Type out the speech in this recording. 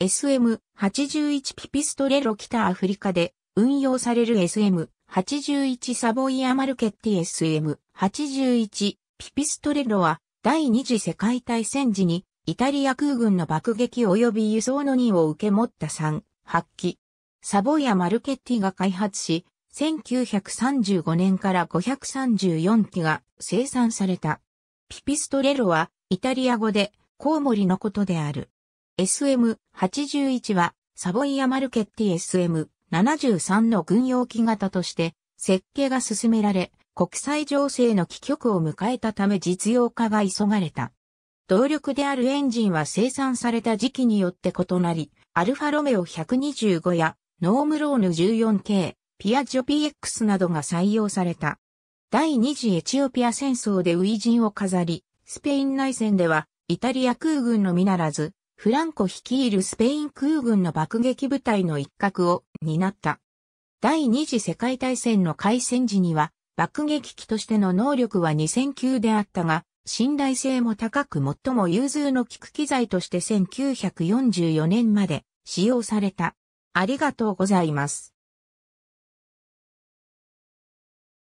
SM81 ピピストレロ北アフリカで運用される SM81 サボイアマルケッティ SM81 ピピストレロは第二次世界大戦時にイタリア空軍の爆撃及び輸送の2を受け持った3、発揮。サボイアマルケッティが開発し、1935年から534機が生産された。ピピストレロはイタリア語でコウモリのことである。SM81 はサボイアマルケッティ SM73 の軍用機型として設計が進められ、国際情勢の帰局を迎えたため実用化が急がれた。動力であるエンジンは生産された時期によって異なり、アルファロメオ125やノームローヌ 14K、ピアジョ PX などが採用された。第二次エチオピア戦争でウジンを飾り、スペイン内戦ではイタリア空軍のみならず、フランコ率いるスペイン空軍の爆撃部隊の一角を担った。第二次世界大戦の開戦時には、爆撃機としての能力は2000級であったが、信頼性も高く最も融通の利く機材として1944年まで使用された。ありがとうございます。